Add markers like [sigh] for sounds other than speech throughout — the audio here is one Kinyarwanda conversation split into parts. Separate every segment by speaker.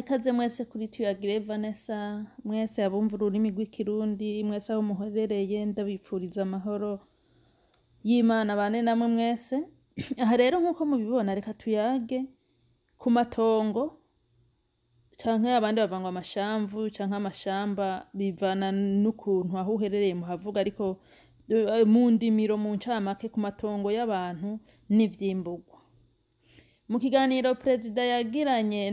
Speaker 1: ikaze mwese kuri tuyagire Vanessa mwese abumva ururimi rw'ikirundi mwese aho muherereye ndabipfuriza amahoro y'imana bane namwe mwese [clears throat] aha rero nk'uko mubibona reka tuyage ku matongo cyangwa abandi bavanga amashamvu cyangwa amashamba bivana n'ukuntu aho uherereye muhavuga ariko eh, mu ndimiro mu ncamake ku matongo y'abantu n'ibyimbugwa mu kiganiro perezida yagiranye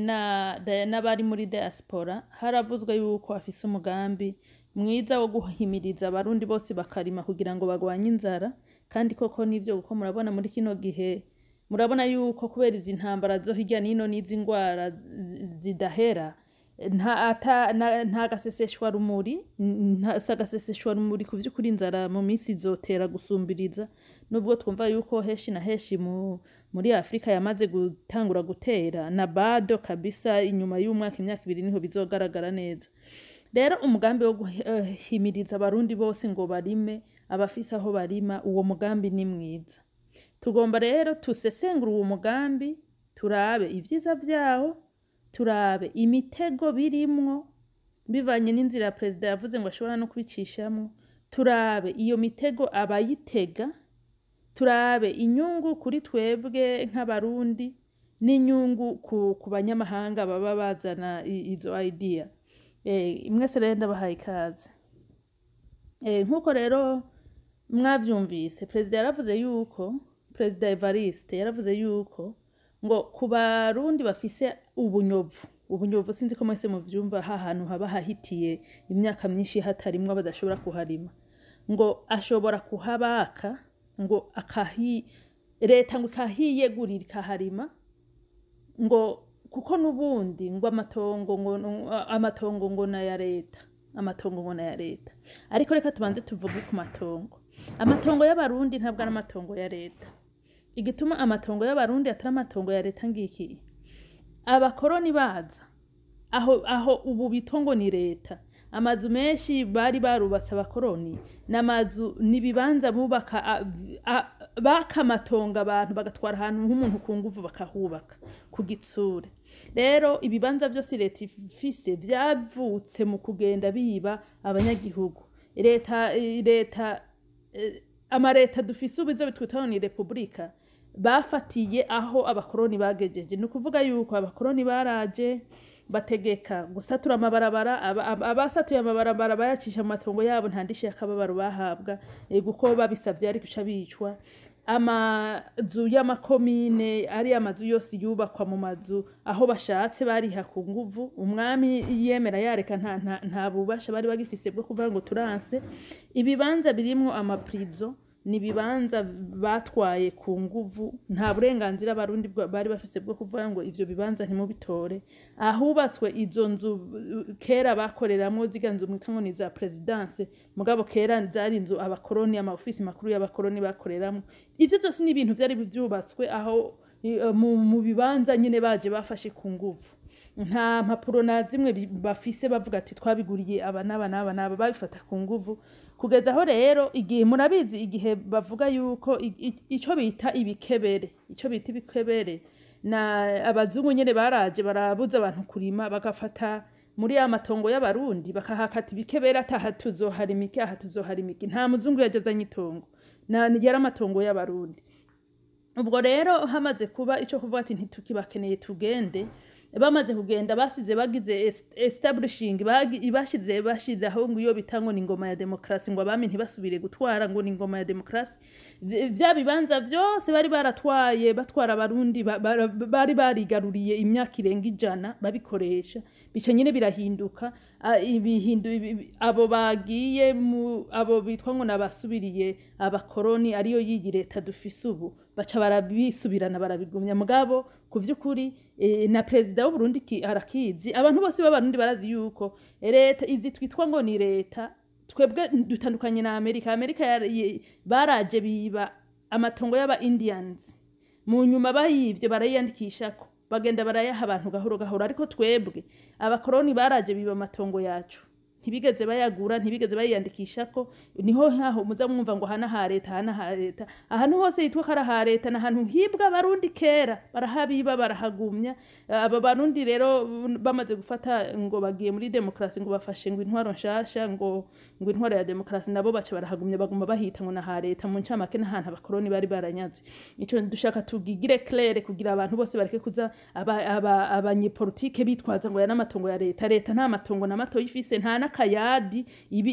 Speaker 1: n'abari muri diaspora haravuzwe yuko afise umugambi mwiza wo guhimiriza abarundi bose bakarima kugira ngo bagwanye inzara kandi koko nibyo kuko murabona muri kino gihe murabona yuko kubera izi ntambara zo hirya n'ino n'izi ndwara zidahera nta gaseseshwa rumuri si agaseseshwa rumuri ku by'ukuri inzara mu minsi zotera gusumbiriza nubwo twumva yuko heshi na heshi mu muri Afurika yamaze gutangura gutera na bado kabisa inyuma y'umwaka imyaka ibiri niho bizogaragara neza rero umugambi wo guhimiriza abarundi bose ngo barime abafise aho barima uwo mugambi ni mwiza tugomba rero tusesengura uwo mugambi turabe ibyiza byawo turabe imitego birimwo bivanye n'inzira perezida yavuze ngo ashobora no kubicishamo turabe iyo mitego abayitega turabe inyungu kuri twebwe nk'abarundi n'inyungu ku banyamahanga baba bazana izo idea eh, mwese rero ndabahaye ikaze eh, nk'uko rero mwabyumvise perezida yaravuze yuko perezida evariste yaravuze yuko ngo ku barundi bafise ubunyovu ubunyovu sinzi ko mwese mubyumva hantu haba hahitiye imyaka myinshi hatarimwa badashobora kuharima ngo ashobora kuhabaka ngo leta ngo ikahiyegurira ikaharima ngo kuko n'ubundi ngo amatongo ngo amatongo ngo ni aya leta amatongo ngo ni aya leta ariko reka tubanze tuvuge ku matongo amatongo y'abarundi ntabwo ari amatongo ya leta igituma amatongo y'abarundi atari amatongo ya leta ngiki abakoroni baza aho aho ubu bitongo ni leta amazu menshi bari barubatse abakoroni ni amazu ni bubaka bakamatonga abantu bagatwara ahantu nk'umuntu ku nguvu bakahubaka ku gitsure rero ibibanza byose leta ifise byavutse mu kugenda biba abanyagihugu leta leta eh, amareta dufise ubu izo bitwitaho ni repubulika bafatiye aho abakoroni bagejeje ni ukuvuga yuko abakoroni baraje bategeka gusatura amabarabara abasatuye amabarabara bayacisha mu matungo yabo nta ndishyi bahabwa kuko babisabye ari guca bicwa amazu y'amakomine ari amazu yose yubakwa mu mazu aho bashatse bariha ku nguvu umwami yemera yareka nta bubasha bari bagifise bwo kuvuga ngo turanse ibibanza birimo amapurizo ni batwaye ku nguvu nta burenganzira abarundi bari bafite bwo kuvuga ngo ibyo bibanza ntimubitore ahubatswe izo nzu kera bakoreramo ziga nzu ngo ni iza perezidanse mugabo kera zari inzu abakoroni amawufisi makuru y'abakoroni bakoreramo ibyo byose ni ibintu byari byubatswe aho mu bibanza nyine baje bafashe ku nguvu nta mpapuro na zimwe bafise bavuga ati twabiguriye aba n'aba n'aba n'aba babifata ku nguvu kugeza aho rero igihe murabizi igihe bavuga yuko icyo bita ibikebere icyo bita ibikebere na abazungu nyine baraje barabuza abantu kurima bagafata muri ya matongo y'abarundi bakahakata ibikebera ataha tuzoharimike aha tuzoharimike nta muzungu yagezanye itongo yari amatongo y'abarundi ubwo rero hamaze kuba icyo kuvuga ati ntitukibakeneye tugende bamaze kugenda basize bagize esitaburishingi bashyize bashyize aho iyo bita ngo ni ingoma ya demokarasi ngo abami ntibasubire gutwara ngo ni ingoma ya demokarasi bya bibanza byose bari baratwaye batwara abarundi bari barigaruriye imyaka irenga ijana babikoresha bityo nyine birahinduka abo bagiye abo bitwa ngo nabasubiriye abakoroni ariyo yigi leta dufise ubu baca barabisubirana barabigumya mugabo ku by'ukuri e, na perezida w'uburundi arakizi abantu bose b'abarundi barazi yuko e, leta izi twitwa ngo ni leta twebwe dutandukanye na amerika amerika baraje biba amatongo y'aba indiyanizi mu nyuma bayibye ko bagenda barayaha abantu gahoro gahoro ariko twebwe abakoroni baraje biba amatongo yacu ntibigeze bayagura ntibigeze bayiyandikisha ko niho haho muza mwumva ngo hana ha leta hana ha leta ahantu hose hitwa ko ari ha leta ni ahantu hibwa abarundi kera barahabiba barahagumya aba barundi rero bamaze gufata ngo bagiye muri demokarasi ngo bafashe ngo intwaro nshasha ngo ngo intwaro ya demokarasi nabo baca barahagumya baguma bahita ngo na ha leta mu ncamake n'ahantu abakoroni bari baranyaze icyo dushaka tugigire claire kugira abantu bose bareke kuza abanyepolitike bitwaza ngo ya n'amatongo ya leta leta nta matongo na mato ifise nta y'akayadi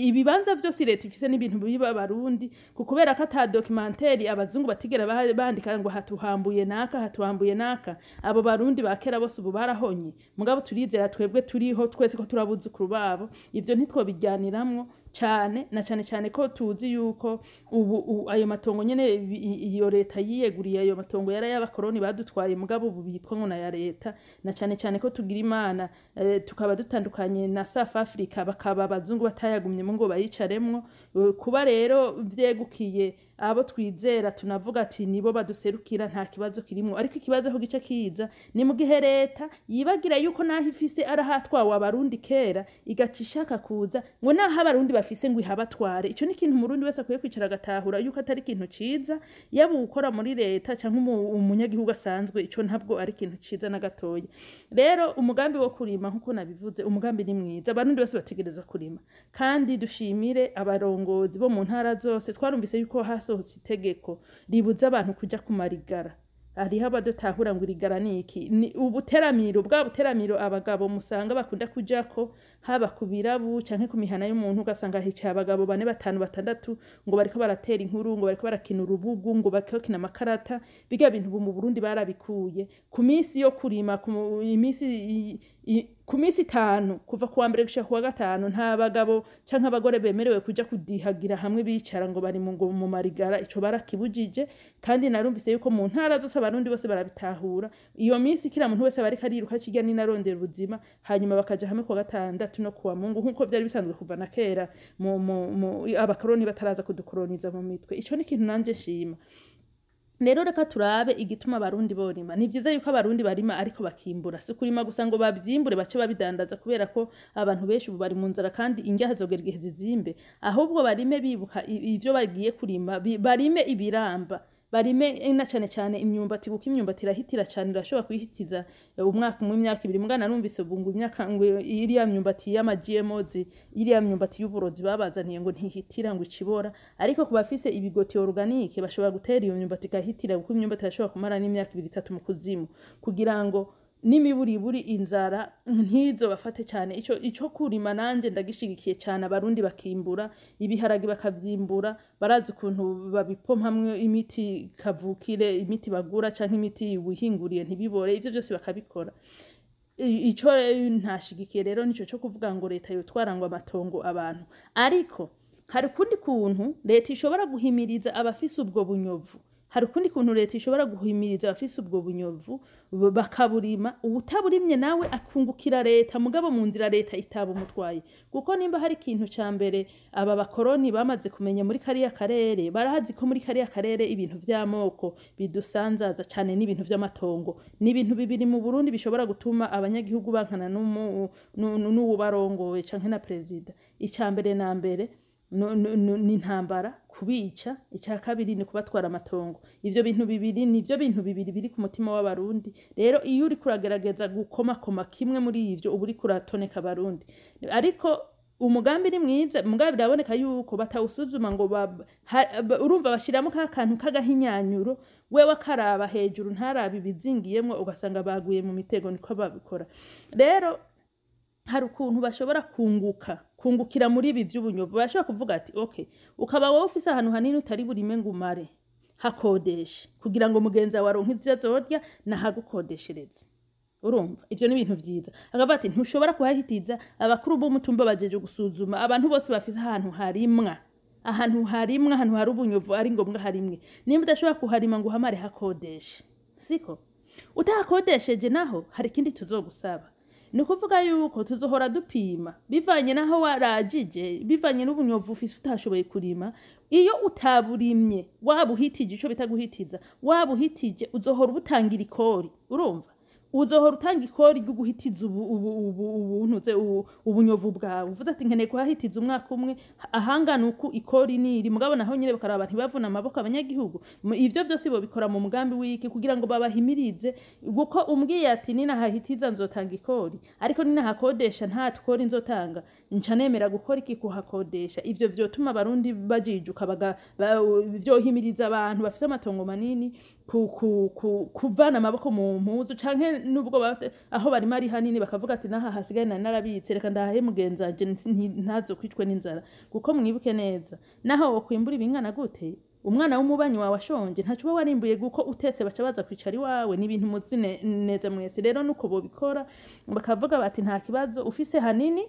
Speaker 1: ibibanza byose leta ifise n'ibintu biba abarundi kubera ko ata dokimenteri abazungu batigera bandika ngo hatuhambuye naka hatuhambuye naka abo barundi ba kera bose ubu barahonye mugabo turizera twebwe turiho twese ko turabuzukuru babo ibyo ntitwobijyaniramwo cyane na cyane cyane ko tuzi yuko ubu ayo matongo nyine iyo leta yiyeguriye ayo matongo yari ay'abakoroni badutwaye mugabo ubu yitwa ngo ya leta na cyane cyane ko tugira imana eh, tukaba dutandukanye na South Africa bakaba abazungu batayagumyemo ngo bayicaremwo kuba rero byegukiye abo twizera tunavuga ati nibo baduserukira nta kibazo kirimo ariko ikibazo aho gice kiza ni mu gihe leta yibagira yuko naho ifise arahatwawe abarundi kera igaca ishaka kuza ngo naho abarundi bafise ngo ihabatware icyo ni ikintu umurundi wese akwiye kwicara agatahura yuko atari ikintu ciza yaba ukora muri leta cyangwa umunyagihugu asanzwe icyo ntabwo ari ikintu ciza na gatoya rero umugambi wo kurima nk'uko nabivuze umugambi ni mwiza abarundi bose bategereza kurima kandi dushimire abarongo abarongozi bo mu ntara zose twarumvise yuko hasohotse itegeko ribuza abantu kujya kumarigara hariho abadotahura ngo irigara ni iki ni ubuteramiro bwa buteramiro abagabo musanga bakunda kujya ko haba ku birabu cyangwa ku mihana y'umuntu ugasanga hicaye abagabo bane batanu batandatu ngo bariko baratera inkuru ngo bariko barakina urubugu ngo bakina amakarata biga bintu ubu mu Burundi barabikuye ku minsi yo kurima ku minsi ku minsi itanu kuva kuwa mbere gushika kuwa gatanu nta bagabo cyangwa abagore bemerewe kuja kudihagira hamwe bicara ngo bari mu ngo mu marigara icyo barakibujije kandi narumvise yuko mu ntara zose abarundi bose barabitahura iyo minsi kira muntu wese bariko ariruka kirya ni narondera ubuzima hanyuma bakajya hamwe kuwa gatandatu ishati no kuwa mungu nk'uko byari bisanzwe kuva na kera abakoroni bataraza kudukoroniza mu mitwe icyo ni ikintu nanjye nshima rero reka turabe igituma abarundi borima ni byiza yuko abarundi barima ariko bakimbura si kurima gusa ngo babyimbure bace babidandaza kubera ko abantu benshi ubu bari mu nzara kandi ingeha zogera igihe zizimbe ahubwo barime bibuka ibyo bagiye kurima barime ibiramba barime na cyane cyane imyumbati kuko imyumbati irahitira cyane irashobora kuyihitiza umwaka umwe imyaka ibiri mugana narumvise bungu imyaka iriya myumbati y'amagmozi iriya myumbati y'uburozi babazaniye ngo ntihitira ngo ikibora ariko ku bafise ibigoti organike bashobora gutera iyo myumbati igahitira kuko imyumbati irashobora kumara n'imyaka ibiri itatu mu kuzimu kugira ngo n'imiburiburi inzara ntizo bafate cyane icyo kurima nanjye ndagishigikiye cyane abarundi bakimbura ibiharage bakabyimbura barazi ukuntu babipompamwe imiti kavukire imiti bagura cyangwa imiti wihinguriye ntibibore ibyo byose bakabikora icyo ntashigikiye rero nicyo cyo kuvuga ngo leta yotwara ngo amatongo abantu ariko hari ukundi kuntu leta ishobora guhimiriza abafise ubwo bunyovu hari ukundi kuntu leta ishobora guhimiriza abafite ubwo bunyovu bakaburima ubutaburimye nawe akungukira leta mugabo mu nzira leta itaba umutwaye kuko nimba hari ikintu cya mbere aba bakoroni bamaze kumenya muri kariya karere barahazi ko muri kariya karere ibintu by'amoko bidusanzaza cyane n'ibintu by'amatongo ni ibintu bibiri mu burundi bishobora gutuma abanyagihugu bankana n'uwubarongowe cyangwa na perezida icya mbere na mbere n'intambara kubica icya kabiri ni kubatwara amatongo ibyo bintu bibiri ni ibyo bintu bibiri biri ku mutima w'abarundi rero iyo uri kuragerageza gukomakoma kimwe muri ibyo uba uri kuratoneka abarundi ariko umugambi ni mwiza mugambi biraboneka yuko batawusuzuma ngo urumva bashyiramo ka kantu k'agahinyanyuro we wakaraba hejuru ntarabe ibizingiyemo ugasanga baguye mu mitego niko babikora rero hari ukuntu bashobora kunguka kungukira muri ibi by'ubunyobwa bashobora kuvuga ati ok ukaba wowe ufise ahantu hanini utari burime ngo umare hakodeshe kugira ngo mugenzi wawe aronke ibyo azorya nahagukodeshereze urumva ibyo ni ibintu byiza akavuga ati ntushobora kuhahitiza abakuru b'umutumba bagejeje gusuzuma abantu bose bafite ahantu harimwa ahantu harimwa ahantu hari ubunyovu ari ngombwa harimwe niba udashobora kuharima ngo uhamare hakodeshe siko utahakodesheje naho hari ikindi tuzogusaba ni ukuvuga yuko tuzohora dupima bivanye n'aho waragije bivanye n'ubunyovu ufise utashoboye kurima iyo utaburimye waba uhitije icyo bita guhitiza waba uhitije uzohora ubutangira ikori urumva uzohora utanga ikori ryo guhitiza ubuntuze ubunyovu bwawe uvuze ati nkeneye kuhahitiza umwaka umwe ahangana uko ikori niri mugabo naho nyine bakaraba bavuna amaboko abanyagihugu ibyo byose babikora mu mugambi w'iki kugira ngo babahimirize kuko umbwiye ati nina hahitiza nzotanga ikori ariko hakodesha nta tukori nzotanga nca gukora iki kuhakodesha ibyo byotuma abarundi bajijuka byohimiriza abantu bafite amatongo manini kuvana amaboko mu mpuzu canke nubwo aho bari ari hanini bakavuga ati n'aha hasigaye na narabitse reka ndahahe mugenzi wanjye ntazo kwicwe n'inzara kuko mwibuke neza naho wakwimbura ibingana gute umwana w'umubanyi wawe ashonje ntacyo uba warimbuye kuko utetse baca baza kwicara iwawe ni ibintu muzi neza mwese rero nuko bubikora bakavuga bati nta kibazo ufise hanini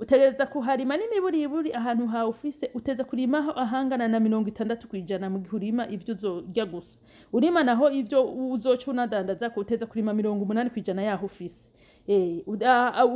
Speaker 1: utegereza kuharima buri ahantu hawe ufise uteza kurimaho ahangana na mirongo itandatu ku ijana mu gihe urima ivyo uzorya gusa urima naho ibyo uzoca unadandaza ko uteza kurima mirongo umunani ku ijana yaho ufise eh,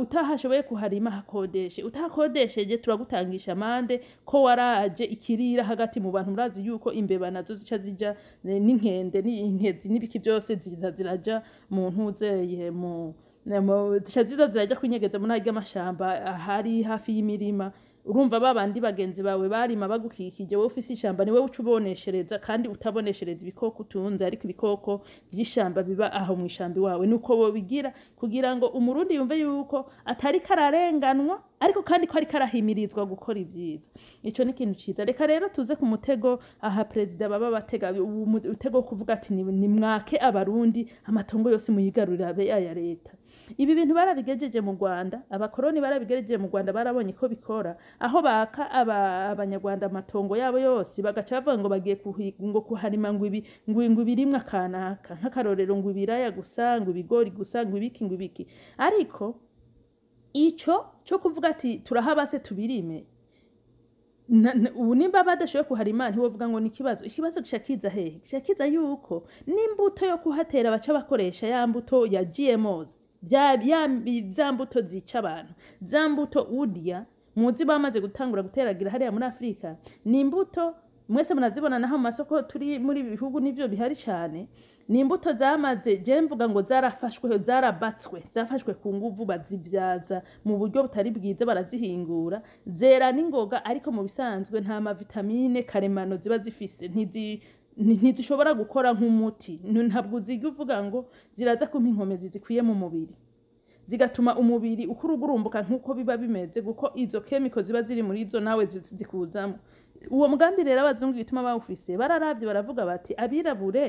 Speaker 1: utahashoboye kuharima hakodeshe utahakodesheje turagutangisha amande ko waraje ikirira hagati mu bantu murazi yuko imbeba nazo zica zija eh, n'inkende n'intezi n'ibiki byose ziza ziraja mu ntuzeye mu ziba zirajya kwinyegeza muri arya mashyamba ahari hafi y'imirima urumva ba bandi bagenzi bawe barima bagukikije wowe ufite ishyamba niwe wowe uca uboneshereza kandi utaboneshereza ibikoko utunze ariko ibikoko by'ishyamba biba aho mu ishyamba iwawe ni uko bigira kugira ngo umurundi yumve yuko atari kararenganwa ariko kandi ko ari karahimirizwa gukora ibyiza icyo ni ikintu cyiza reka rero tuze ku mutego aha perezida baba batega umutego wo kuvuga ati ni mwake abarundi amatongo yose muyigarurira abe aya leta ibi bintu barabigejeje mu rwanda abakoroni barabigejeje mu rwanda barabonye ko bikora aho baka abanyarwanda amatongo yabo yose bagaca bavuga ngo bagiye ngo kuharima ngo ibi ngo ibirimwa kanaka nk'akarorero ngo ibiraya gusa ngo ibigori gusa ngo ibiki ngo ibiki ariko icyo cyo kuvuga ati se tubirime nimba badashoboye kuharima ntiwavuga ngo ni ikibazo ikibazo gishakiza hehe gishakiza yuko n'imbuto yo kuhatera baca bakoresha ya mbuto ya gmo's za mbuto zica abantu za mbuto udiya muzi bamaze gutangura guteragira hariya muri afurika ni imbuto mwese munazibona naho mu masoko turi muri ibi bihugu nibyo bihari cyane ni imbuto zamaze jya mvuga ngo zarafashwe zarabatswe zafashwe ku nguvu bazibyaza mu buryo butari bwiza barazihingura zera n'ingoga ariko mu bisanzwe nta mavitamine karemano ziba zifise ntizi ntidushobora gukora nk'umuti ntabwo uzijya uvuga ngo ziraza kumpa inkomezi zikwiye mu mubiri zigatuma umubiri ukuru ugurumbuka nk'uko biba bimeze kuko izo kemiko ziba ziri muri izo nawe zikuzamo uwo mugambi rero abazungu bituma bawufise bararabye baravuga bati abirabure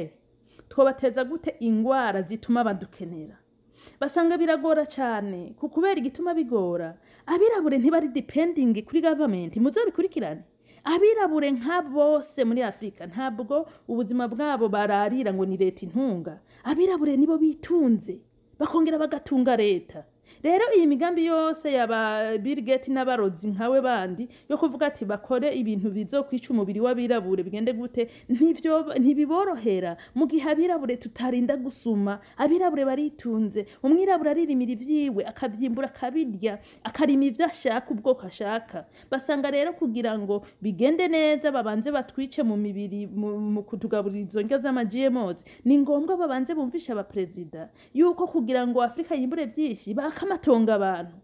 Speaker 1: twabateza gute indwara zituma badukenera basanga biragora cyane ku kubera igituma bigora abirabure ntibari dipendingi kuri gavamenti muzabikurikirane abirabure nka bose muri afurika ntabwo ubuzima bwabo bararira ngo ni leta intunga abirabure nibo bitunze bakongera bagatunga leta rero iyi migambi yose yaba Bill Gates n'abarozi nkawe bandi yo kuvuga ati bakore ibintu bizokwica umubiri w'abirabure bigende gute ntivyo ntibiborohera mu gihe abirabure tutarinda gusuma abirabure baritunze umwirabura aririmira ibyiwe akavyimbura akabirya akarima ivyo ashaka ubwoko ashaka basanga rero kugira ngo bigende neza babanze batwice mu mibiri mu kutugaburira izo ndya z'amagmozi ni ngombwa babanze bumvishe abaperezida yuko kugira ngo afurika yimbure byinshi bakama amatongo abantu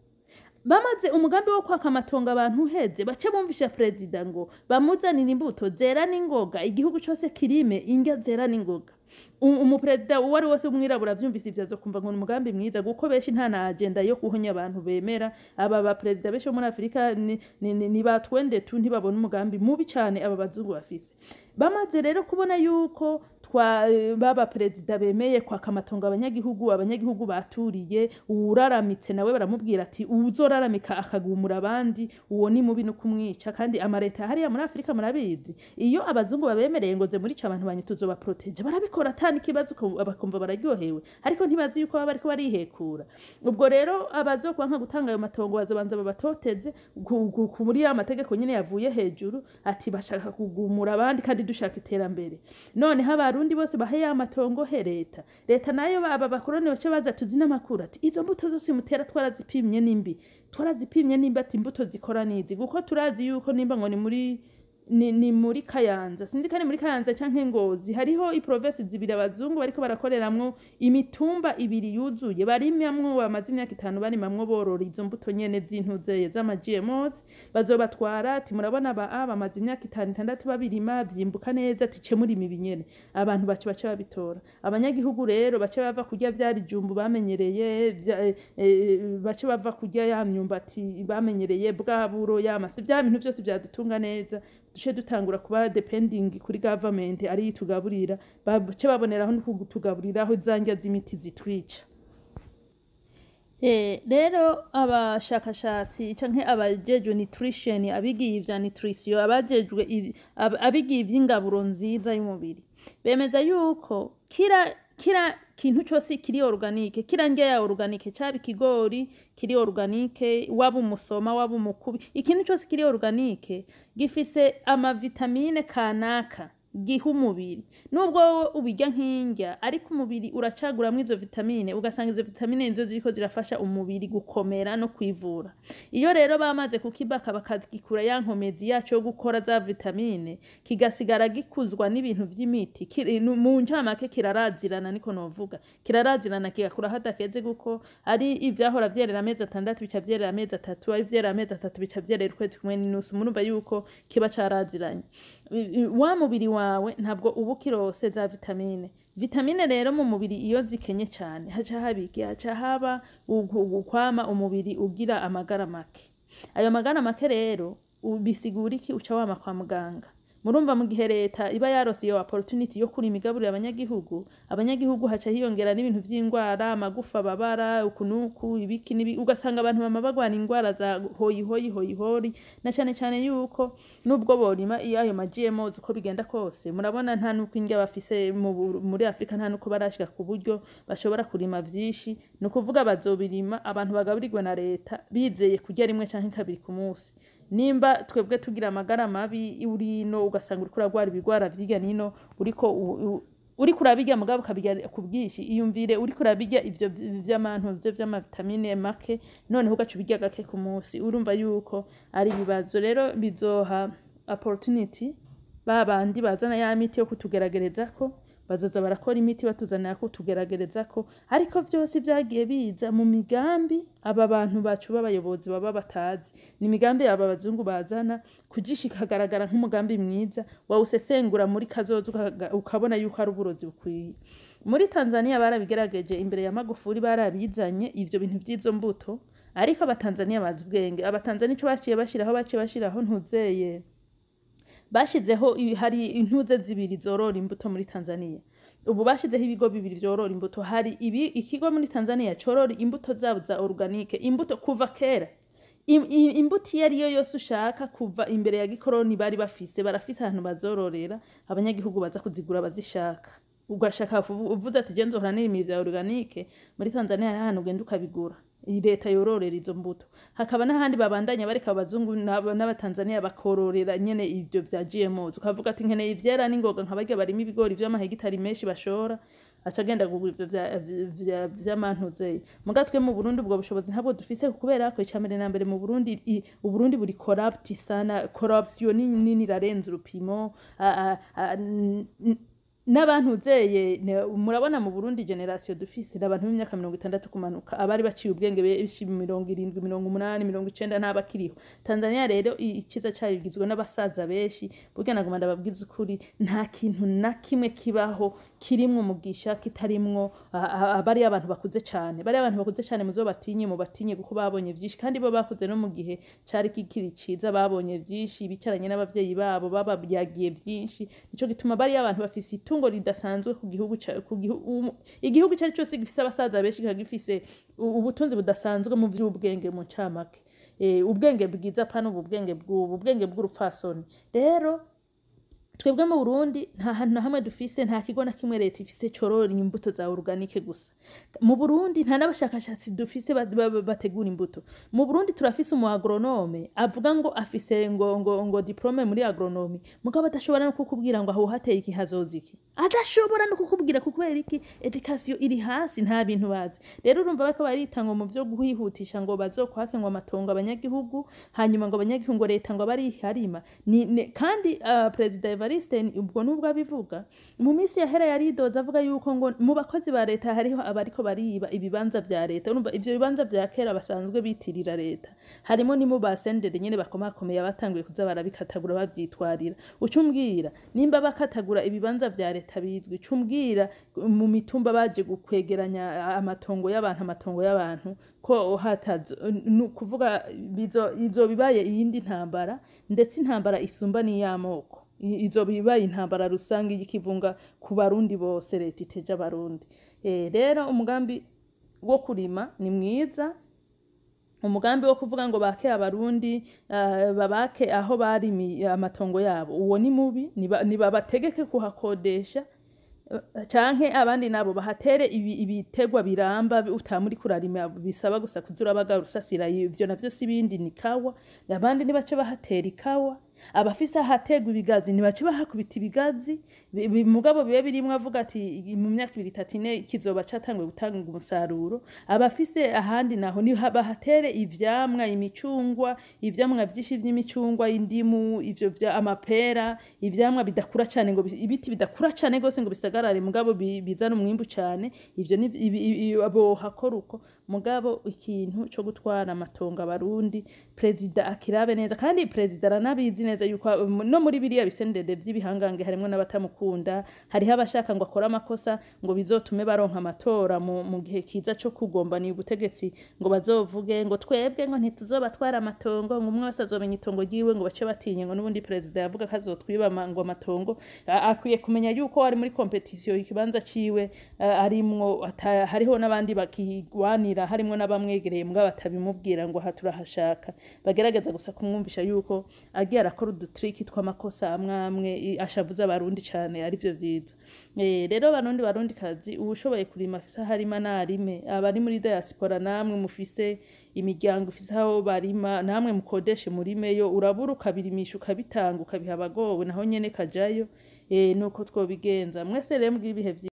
Speaker 1: bamaze umugambi wo kwaka amatongo abantu uheze bace bumvisha perezida ngo bamuzanire imbuto zera n'ingoga igihugu cyose kirime indya zera n'ingoga umuperezida uwo ari wese w'umwirabura abyumvise ibyo kumva ngo ni umugambi mwiza kuko benshi nta na agenda yo guhonya abantu bemera aba baperezida benshi bo muri afurika ni batwende tu ntibabone umugambi mubi cyane aba bazungu bafise bamaze rero kubona yuko Eh, baba perezida bemeye kwaka amatongo abanyagihugu abanyagihugu baturiye uwuraramitse nawe baramubwira ati uwuzoraramika akagumura abandi uwo ni mubi no kumwica kandi amareta hariya muri afurika murabizi iyo abazungu babemereye ngo ze muri cyo abantu banyu tuzobaporoteje barabikora atani kibazo bakumva bararyohewe ariko ntibazi yuko baba bariko barihekura ubwo rero abazokwanka gutanga ayo matongo bazobanza babatoteze muri ya mategeko nyine yavuye hejuru ati bashaka kugumura abandi kandi dushaka iterambere noneho abantu abarundi bose baheye amatongo he leta leta nayo baba bakoroni bace baza tuzi n'amakuru ati izo mbuto zose mutera twarazipimye n'imbi twarazipimye n'imbi ati imbuto zikora n'izi kuko turazi yuko nimba ngo ni muri ni muri kayanza sinzi ko ari muri kayanza cyangwa ingozi hariho iporovesi zibiri abazungu bariko barakoreramo imitumba ibiri yuzuye barimyamwo bamaze imyaka itanu barimamwo borora izo mbuto nyene z'intuzeye z'amagmozi bazobatwara ati murabona baa bamaze imyaka itanu itandatu babirima vyimbuka neza ati ce murima abantu bace bace babitora abanyagihugu rero bace bava kurya vya bijumbu bamenyereye e, e, bace bava kurya ya myumbati bamenyereye bwa buro y'amase vya bintu vyose vyadutunga neza duce dutangura kuba depending kuri government ariyo itugaburira bace baboneraho no kutugaburiraho zanjya z'imiti zitwica eh, rero abashakashatsi cyangwa abajejwe nutrition abigiye ibya nutrition abajejwe abigiye iby'ingaburo nziza y'umubiri bemeza yuko kira kira kintu cyose kiri oruganike kirangiye ya oruganike cyaba ikigori kiri oruganike waba umusoma waba umukubi ikintu cyose kiri organike, gifise amavitamine kanaka giha umubiri nubwo wowe ubirya nk'indya ariko umubiri uracaguramo izo vitamine ugasanga izo vitamine nizo ziriko zirafasha umubiri gukomera no kwivura iyo rero bamaze kukibaka bakagikura ya nkomezi yacu yo gukora za vitamine kigasigara gikuzwa n'ibintu by'imiti mu ncamake kirarazirana niko novuga kirarazirana kigakura hatakeze kuko ari ivyahora vyerera amezi atandatu bica vyerera amezi atatu ari vyerera amezi atatu bica vyerera ukwezi kumwe n'inusu murumva yuko kiba caraziranye wa mubiri wawe ntabwo uba ukirose za vitamine vitamine rero mu mubiri iyo zikenye cyane haca haba iki haca haba ukwama umubiri ugira amagara make ayo magara make rero bisigura iki uca wama kwa muganga murumva mu gihe leta iba yarose opportunity yo kuri imigaburire abanyagihugu abanyagihugu haca hiyongera n'ibintu by'indwara amagufa babara ukunuku ibiki nibi ugasanga abantu bama bagwana indwara za hoyi hoyi hoyi hori na cyane cyane yuko nubwo borima iyo ayo ma GMOs uko bigenda kose murabona nta nuko indya bafise muri Afrika nta nuko barashika ku buryo bashobora kurima byinshi ni ukuvuga bazobirima abantu bagaburirwa na leta bizeye kurya rimwe canke kabiri ku munsi nimba twebwe tugira amagara mabi uri ino ugasanga uri kurarwara ibigwara by'irya nino ko uri kurabirya mugabo ukabirya ku bwinshi iyumvire uri kurabirya ibyo by'amantu byo by'amavitamine make noneho ugaca ubirya gake ku munsi urumva yuko ari ibibazo rero bizoha opportunity ba bandi bazana ya miti yo kutugeragereza ko bazoza barakora imiti batuzanira kutugaragariza ko ariko byose byagiye biza mu migambi aba bantu bacu b'abayobozi baba batazi ni imigambi aba bazungu bazana kugisha ikagaragara nk'umugambi mwiza wawusesengura muri kazoza ukabona yuko ari uburozi bukwiye muri tanzania barabigerageje imbere ya magufuri barabizanye ibyo bintu by'izo mbuto ariko abatanzaniya bazi ubwenge abatanzaniya icyo baciye bashyiraho baciye bashyiraho ntuzeye bashyizeho hari intuze zibiri zorora imbuto muri tanzania ubu bashyizeho ibigo bibiri byorora imbuto hari ibi ikigo muri tanzania cyorora imbuto zabo za organike, imbuto kuva kera imbuto iyo ari yo yose ushaka kuva imbere ya gikoroni bari bafise barafise ahantu bazororera abanyagihugu baza kuzigura bazishaka ugashaka uvuze ati genzura n'irimiro bya oruganike muri tanzania hari ahantu ugenda ukabigura leta yororera izo mbuto hakaba n'ahandi babandanya bareka abazungu n'abatanzaniya bakororera nyene ibyo bya gMO ukavuga ati nkeneye ivyera n'ingoga nkabarya barima ibigori by’amahegitari menshi bashora aca agenda kugura ibyo vy'amantuzeye muga twe mu burundi ubwo bushobozi ntabwo dufise kubera ko icambere na mbere mu burundi uburundi buri corrupt sana corruption nini irarenza urupimo n'abantuzeye murabona mu burundi generasiyo dufise abantu b'imyaka mirongo itandatu kumanuka abari baciye ubwenge benshi mirongo irindwi mirongo umunani mirongo icyenda ntabakiriho tanzania rero ikiza cyayo igizwe n'abasaza benshi burya naguma ndababwiza ukuri nta kintu na kimwe kibaho kirimwo umugisha kitarimwo abari abantu bakuze cyane bari abantu bakuze cyane mu muzo batinye mu batinye kuko babonye byinshi kandi bo bakuze no mu gihe cyari kikiri ciza babonye byinshi bicaranye n’ababyeyi babo bababyagiye byinshi nico gituma bari abantu bafise itungo itungo ridasanzwe ku gihugu igihugu icyo ari cyose gifite abasaza benshi kiba gifise ubutunzi budasanzwe mu by'ubwenge mu ncamake eh, ubwenge bwiza pana ubu bwenge ubwenge bw'urupfasoni rero twebwe mu burundi nta hantu na hamwe dufise nta kigo na kimwe leta ifise corora imbuto za oruganike gusa mu burundi nta n'abashakashatsi dufise bategura imbuto mu burundi turafise umu agronome avuga ngo afise ngo ngo ngo diplome muri agronome mugabo adashobora no kukubwira ngo aho hateye iki hazoziki adashobora no kukubwira ko kubera iki education iri hasi nta bintu bazi rero urumva bako barita mu byo guhihutisha ngo bazokuhake ngo amatongo abanyagihugu hanyuma ngo abanyagihugu leta ngo bari harima kandi ah, perezida Evariste ubwo nubwo abivuga mu minsi yahera yaridoza avuga yuko ngo mu bakozi ba leta hariho abariko bariba ibibanza bya leta urumva ivyo bibanza bya kera basanzwe bitirira leta harimo nimu mu basendere nyene bakomakomeye abatanguye kuza barabikatagura babyitwarira ucumbwira nimba bakatagura ibibanza bya leta bizwi cumbwira mu mitumba baje gukwegeranya amatongo y'abantu amatongo y'abantu ko hatazo kuvuga izo bibaye iyindi ntambara ndetse intambara isumba n'iy'amoko izo bibaye intambara rusange y'ikivunga ku barundi bose leta iteje abarundi eh, rero umugambi wo kurima ni mwiza umugambi wo kuvuga ngo bake abarundi eh, babake aho barimiye amatongo yabo uwo ni mubi nibabategeke kuhakodesha canke abandi nabo bahatere ibitegwa biramba utamuri kurarima bisaba gusa kuzura ibyo ivyo navyo sibindi ni kawa abandi nibace bahatera ikawa abafise ahategwa ibigazi ntibace bahakubita ibigazi mugabo bibe birimwo avuga ati mu myaka ibiri itatu ine kizoba catanguye gutanga umusaruro abafise ahandi naho ni bahatere ivyamwa imicungwa ivyamwa vyinshi vy'imicungwa indimu ivyo vya amapera ivyamwa bidakura cyane ngo ibiti bidakura cyane gose ngo bisagarare mugabo bizana umwimbu cane ivyo bohakora uko mugabo ikintu cyo gutwara amatongo barundi perezida akirabe neza kandi perezida aranabizi neza yuko um, no muri biriya bisendede by’ibihangange harimo n'abatamukunda hariho abashaka ngo akore amakosa ngo bizotume baronka amatora mu gihe kiza co kugombanira ubutegetsi ngo bazovuge ngo twebwe ngo ntituzobatwara amatongo ngo umwe wese azomenya itongo ryiwe ngo bace batinye ngo n'ubundi perezida yavuga ko azotwiba ngo amatongo akwiye kumenya yuko ari muri kompetisiyo ikibanza ciwe arimwo hariho n'abandi bakigwanira kuganira harimo n'abamwegereye mbwa batabimubwira ngo aha turahashaka bagerageza gusa kumwumvisha yuko agiye arakora udutriki tw'amakosa amwe amwe ashavuza abarundi cyane aribyo byiza eh, rero barundi barundi kazi uba ushoboye kurima afise aho arima n'arime abari muri diaspora namwe mufise imiryango ifise aho barima namwe mukodeshe murimeyo yo urabura ukabirimisha ukabitanga ukabiha abagowe naho nyene kajayo eh, nuko twobigenza mwese rero mbwira ibihe